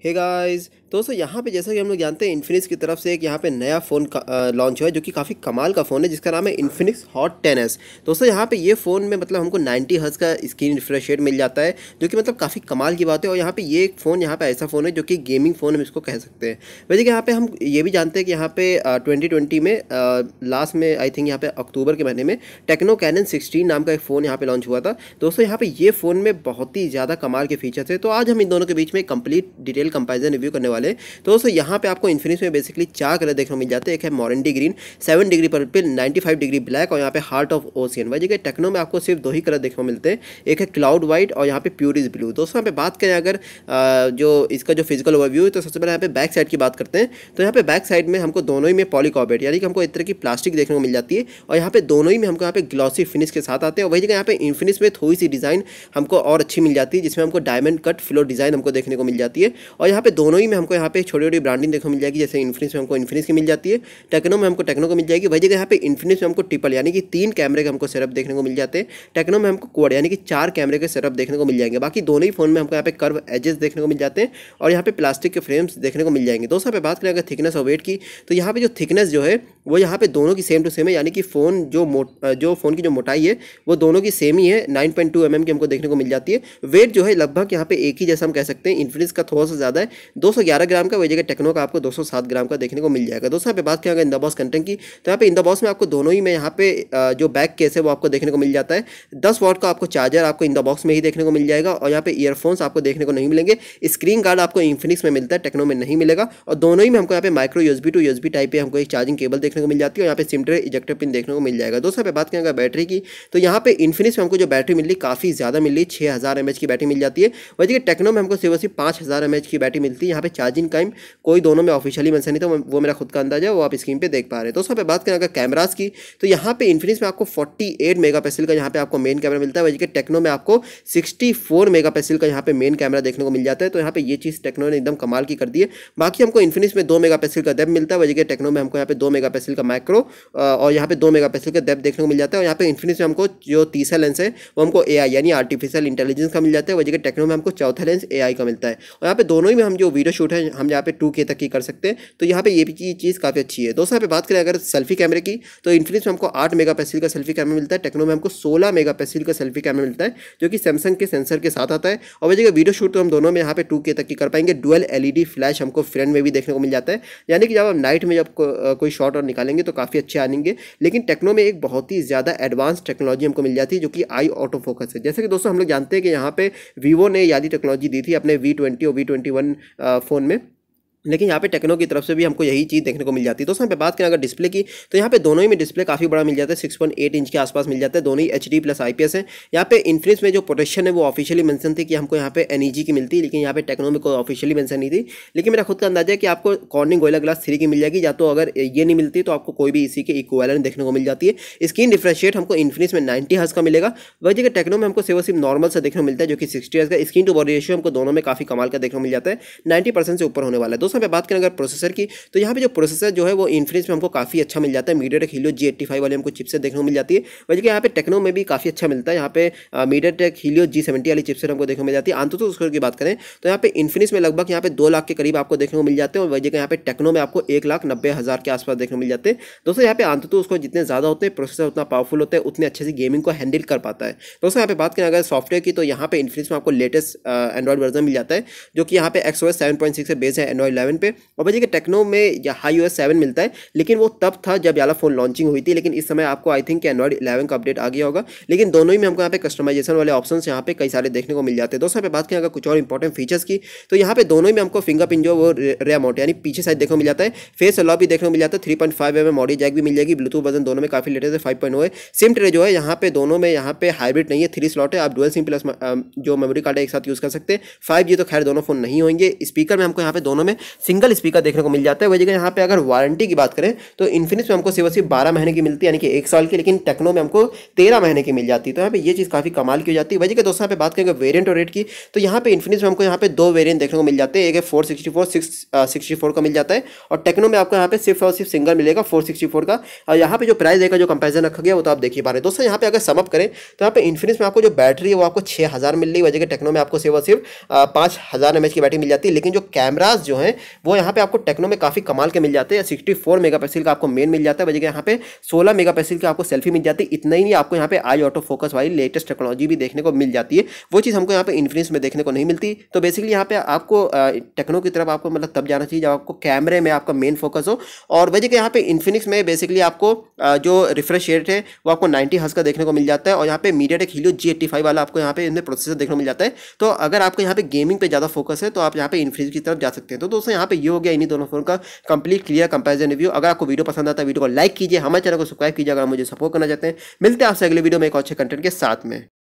Hey guys, तो दोस्तों यहाँ पे जैसा कि हम लोग जानते हैं इन्फिनिक्स की तरफ से एक यहाँ पे नया फ़ोन लॉन्च हुआ है जो कि काफ़ी कमाल का फ़ोन है जिसका नाम है इन्फिनिक्स हॉट टेन एस दोस्तों यहाँ पे ये फ़ोन में मतलब हमको 90 हर्ज का स्क्रीन रिफ्रेश रेट मिल जाता है जो कि मतलब काफ़ी कमाल की बात है और यहाँ पर ये फ़ोन यहाँ पर ऐसा फ़ोन है जो कि गेमिंग फ़ोन हम इसको कह सकते हैं वैसे कि यहाँ पर हम ये भी जानते हैं कि यहाँ पर ट्वेंटी में लास्ट में आई थिंक यहाँ पर अक्टूबर के महीने में टेक्नो कैनन सिक्सटीन नाम का एक फ़ोन यहाँ पर लॉन्च हुआ था दोस्तों यहाँ पर ये फ़ोन में बहुत ही ज़्यादा कमाल के फीचर्स है तो आज हम इन दोनों के बीच में कम्प्लीट डिटेल कंपेरिजन रिव्यू करने वाले वाले तो दोस्तों यहाँ पे आपको इन्फिनिक्स में बेसिकली चार कलर देखने को मिल जाते हैं एक है Morandi green seven degree purple ninety five degree black और यहाँ पे हार्ट ऑफ ओशियन भाई टेक्नो में आपको सिर्फ दो ही कलर देखने को मिलते हैं एक है क्लाउड वाइट और यहाँ पे प्यूरिज ब्लू दोस्तों यहाँ पे बात करें अगर जो इसका जो फिजिकल ओवरव्यू है तो सबसे पहले यहाँ पे बैक साइड की बात करते हैं तो यहाँ पे बैक साइड में हमको दोनों ही में पॉलीकॉबेट यानी कि हमको इस तरह की प्लास्टिक देखने को मिल जाती है और यहाँ पे दोनों ही में हमको यहाँ पे ग्लॉसी फिनिश के साथ आते हैं वही जगह यहाँ पे इन्फिनिक्स में थोड़ी सी डिज़ाइन हमको और अच्छी मिल जाती है जिसमें हमको डायमंड कट फ्लो डिज़ाइन हमको देखने को मिल जाती है और यहाँ पे दोनों ही में हमको यहाँ पे छोटी छोटी ब्रांडिंग देखो मिल जाएगी जैसे इन्फिनिक्स में हमको इन्फिनिक्स की मिल जाती है टेक्नो में हमको टेक्नो को मिल जाएगी वही जगह यहाँ पे इन्फिनिक्स में हमको ट्रिपल यानी कि तीन कैमरे के हमको सेटअप देखने को मिल जाते हैं टेक्नो में हमको कोड यानी कि चार कैमरे के सेटअप देखने को मिल जाएंगे बाकी दोनों ही फोन में हमको यहाँ पे कर्व एजेस देखने को मिल जाते हैं और यहाँ पे प्लास्टिक के फ्रेम्स देखने को मिल जाएंगे दोस्तों पे बात करें अगर थिकनेस और वेट की तो यहाँ पे जो थिकनेस जो है वो यहाँ पे दोनों की सेम टू सेम है यानी कि फ़ोन जो जो फ़ोन की जो मोटाई है वो दोनों की सेम ही है नाइन पॉइंट टू एम की हमको देखने को मिल जाती है वेट जो है लगभग यहाँ पे एक ही जैसा हम कह सकते हैं इन्फिनिक्स का थोड़ा सा ज़्यादा है दो ग्यारह ग्राम का वही जगह टेक्नो का आपको 207 ग्राम का देखने को मिल जाएगा दोस्तों यहाँ पे बात करेंगे अगर इंदा बॉस कंटेंट की तो यहाँ पे इंदा बॉस में आपको दोनों ही में यहाँ पे जो बैक केस है वो आपको देखने को मिल जाता है दस वॉट का आपको चार्जर आपको इंदा बॉक्स में ही देखने को मिल जाएगा और यहाँ पे ईयरफोन्स आपको देखने को नहीं मिलेंगे स्क्रीन गार्ड आपको इन्फिनिक्स में मिलता है टेक्नो में नहीं मिलेगा और दोनों ही में हमको यहाँ पे micro use to use type पर हमको एक चार्जिंग केबल देखने को मिल जाती है और यहाँ पे सिमटर इजेक्टर पिन देखने को मिल जाएगा दोस्तों यहाँ पे बात करेंगे बैटरी की तो यहाँ पे इन्फिनिक्स में हमको जो बैटरी मिली काफ़ी ज़्यादा मिली छः हज़ार की बैटरी मिल जाती है वही टेक्नो में हमको सिर्फ सिर्फ पाँच हज़ार की बैटरी मिलती है यहाँ पे आज इन टाइम कोई दोनों में ऑफिशियली मैंसन नहीं था वो मेरा खुद का अंदाजा है वो आप स्क्रीन पे देख पा रहे हैं दोस्तों उसमें बात करें अगर कैमराज की तो यहाँ पे इन्फिनिक्स में आपको 48 मेगापिक्सल का यहाँ पे आपको मेन कैमरा मिलता है वही टेक्नो में आपको 64 मेगापिक्सल का यहाँ पे मेन कैमरा देखने को मिल जाता है तो यहाँ पे ये चीज़ टेक्नो ने एकदम कमाल की कर दी है बाकी हमको इन्फिनिक्स में दो मेगा का डेप मिलता है वही टेक्नो में हमको यहाँ पे दो मेगा का माइक्रो और यहाँ पे दो मेगा का डेप देखने को मिल जाता है और यहाँ पे इन्फिनिक्स में हमको जो तीसरा लेंस है वो हमको ए यानी आर्टिफिशियल इंटेलिजेंस का मिल जाता है वही टेक्नो में हमको चौथा लेंस ए का मिलता है और यहाँ पे दोनों ही में हम जो वीडियो शूट है हम यहाँ पे टू के तक की कर सकते हैं तो यहाँ पे ये भी चीज़ काफ़ी अच्छी है दोस्तों यहाँ पे बात करें अगर सेल्फी कैमरे की तो इन्फिनिक्स में हमको आठ मेगा का सेल्फी कैमरा मिलता है टेक्नो में हमको सोलह मेगा का सेल्फी कैमरा मिलता है जो कि सैमसंग के सेंसर के साथ आता है और वजह वीडियो शूट तो हम दोनों में यहाँ पे टू तक की कर पाएंगे डुअल एल फ्लैश हमको फ्रंट में भी देखने को मिल जाता है यानी कि जब हम नाइट में जब कोई शॉट और निकालेंगे तो काफ़ी अच्छे आनेंगे लेकिन टेक्नो में एक बहुत ही ज़्यादा एडवांस टेक्नोलॉजी हमको मिल जाती है जो कि आई ऑटो फोकस है जैसे कि दोस्तों हम लोग जानते हैं कि यहाँ पे वीवो ने यादी टेक्नोलॉजी दी थी अपने वी ट्वेंटी और वी ट्वेंटी फ़ोन mi? लेकिन यहाँ पे टेक्नो की तरफ से भी हमको यही चीज़ देखने को मिल जाती है दोस्तों यहाँ पे बात करें अगर डिस्प्ले की तो यहाँ पे दोनों ही में डिस्प्ले काफ़ी बड़ा मिल जाता है सिक्स पॉइंट एट इंच के आसपास मिल जाता है दोनों ही H D plus I P S है यहाँ पे इन्फिनिक्स में जो प्रोटेक्शन है वो ऑफिशियली मैंसन थी कि हमको यहाँ पे एन ई जी की मिलती है लेकिन यहाँ पे टेक्नो में कोई ऑफिशियली मैंशन नहीं थी लेकिन मेरा खुद का अंदाजा है कि आपको कॉर्निंग गोयला ग्लास थ्री की मिल जाएगी या तो अगर ये नहीं मिलती तो आपको कोई भी इसी के इक्वेलेंट देखने को मिल जाती है स्क्रीन डिफ्रेंशिएट हमको इन्फिनिक्स में नाइन्टी हज का मिलेगा वही जगह टेक्नो में हमको सिर्फ सिर्फ नॉर्मल से देखने को मिलता है जो कि सिक्सटी हज का स्क्रीन टू बॉडी रेशियो हमको दोनों में काफ़ी कमाल का देखने को मिल जाता है नाइन्टी परसेंट से ऊपर होने वाला है दोस्तों यहाँ पे बात करें अगर प्रोसेसर की तो यहाँ पे जो प्रोसेसर जो है वो इन्फ्रेंस में हमको काफ़ी अच्छा मिल जाता है MediaTek Helio G eighty five वाले हमको चिपसेट देखने को मिल जाती है वैसे कि यहाँ पे टेक्नो में भी काफ़ी अच्छा मिलता है यहाँ पे MediaTek Helio G seventy वाली चिपसेट हमको देखने को मिल जाती है आंतुतो स्कोर की बात करें तो यहाँ पे इन्फिनिक्स में लगभग यहाँ पे दो लाख के करीब आपको देखने को मिल जाते हैं और वजह यहाँ पे टेक्नो में आपको एक लाख नब्बे हज़ार के आसपास देखने को मिल जाते हैं दोस्तों यहाँ पे आंतुतो उसको जितने ज़्यादा होते हैं प्रोसेसर उतना पावरफुल होता है उतने अच्छे से गेमिंग को हैंडल कर पाता है दोस्तों यहाँ पे बात करें अगर सॉफ्टवेयर की तो यहाँ पे इन्फिनिक्स में आपको लेटेस्ट एंड्रॉइड वर्जन मिल जाता है जो कि यहाँ पे एक्स सेवन पॉइंट सिक्स से बेस है एंड्रॉइड 11 पे और भाई देखिए टेक्नो में या हाई ओ सेवन मिलता है लेकिन वो तब था जब याला फ़ोन लॉन्चिंग हुई थी लेकिन इस समय आपको आई थिंक एंड्रॉइड इलेवन का अपडेट आ गया होगा लेकिन दोनों ही में हमको यहाँ पे कस्टमाइजेशन वाले ऑप्शन यहाँ पे कई सारे देखने को मिल जाते हैं दोस्तों पे बात करें अगर कुछ और इंपॉर्टेंट फीचर्स की तो यहाँ पे दोनों ही में हमको फिंगरप्रिंट जो वो रे अमाउंट यानी पीछे साइड देखने को मिल जाता है फेस अलॉ भी देखने को मिल जाता है three point five M jack भी मिल जाएगी ब्लूटूथ वर्जन दोनों में काफ़ी लेटेस्ट है फाइव पॉइंट oh है सिम ट्रे जो है यहाँ पे दोनों में यहाँ पे हाइब्रिड नहीं है थ्री स्लॉट है आप डुअल सिम प्लस जो मेमोरी कार्ड है एक साथ यूज़ कर सकते हैं फाइव तो खैर दोनों फोन नहीं होंगे स्पीकर में हमको यहाँ पे दोनों में सिंगल स्पीकर देखने को मिल जाता है वही जगह यहाँ पे अगर वारंटी की बात करें तो इन्फिनिक्स में हमको सिर्फ सिर्फ बारह महीने की मिलती है यानी कि एक साल की लेकिन टेक्नो में हमको तेरह महीने की मिल जाती है तो यहाँ पे ये चीज़ काफ़ी कमाल की हो जाती है वही जगह दोस्तों यहाँ पे बात करेंगे वेरियंट और रेट की तो यहाँ पे इन्फिनिक्स में हमको यहाँ पे दो वेरियंट देखने को मिल जाते हैं एक है four sixty four six sixty four का मिल जाता है और टेक्नो में आपको यहाँ पे सिर्फ और सिर्फ सिंगल मिलेगा फोर सिक्सटी फोर का और यहाँ पर जो प्राइस देगा जो कंपेरिजन रखा गया वो तो आप देखिए पा रहे दोस्तों यहाँ पे अगर समअप करें तो यहाँ पे इन्फिनिक्स में आपको जो बैटरी है वो आपको छः हज़ार मिल रही है वजह टेक्नो में आपको सिर्फ और सिर्फ uh, पाँच हज़ार एम की बैटरी मिल जाती है लेकिन जो कैमराज जो हैं वो यहाँ पे आपको टेक्नो में काफ़ी कमाल के मिल जाते हैं सिक्सटी फोर मेगापिक्सल का आपको मेन मिल जाता है वजह यहाँ पे सोलह मेगापिक्सल की आपको सेल्फी मिल जाती है इतना ही नहीं आपको यहाँ पे आई ऑटो फोकस वाली लेटेस्ट टेक्नोलॉजी भी देखने को मिल जाती है वो चीज़ हमको यहाँ पे इन्फिनिक्स में देखने को नहीं मिलती तो बेसिकली यहाँ पर आपको टेक्नो की तरफ आपको मतलब तब जाना चाहिए जब आपको कैमरे में आपका मेन फोकस हो और वजह यहाँ पे इन्फिनिक्स में बेसिकली आपको जो रिफ्रेश रेट है वो आपको नाइन्टी हज का देखने को मिल जाता है और यहाँ पे MediaTek Helio G eighty वाला आपको यहाँ पे इनमें प्रोसेसर देखने को मिल जाता है तो अगर आपको यहाँ पे गेमिंग पे ज़्यादा फोकस है तो आप यहाँ पे इन्फिनिक्स की तरफ जा सकते हैं तो दोस्तों दोस्तों यहाँ पे ये हो गया इन्हीं दोनों फोन का कंप्लीट क्लियर कंपेरिजन रिव्यू अगर आपको वीडियो पसंद आता है वीडियो को लाइक कीजिए हमारे चैनल को सब्सक्राइब कीजिए अगर मुझे सपोर्ट करना चाहते हैं मिलते हैं आपसे अगले वीडियो में एक अच्छे कंटेंट के साथ में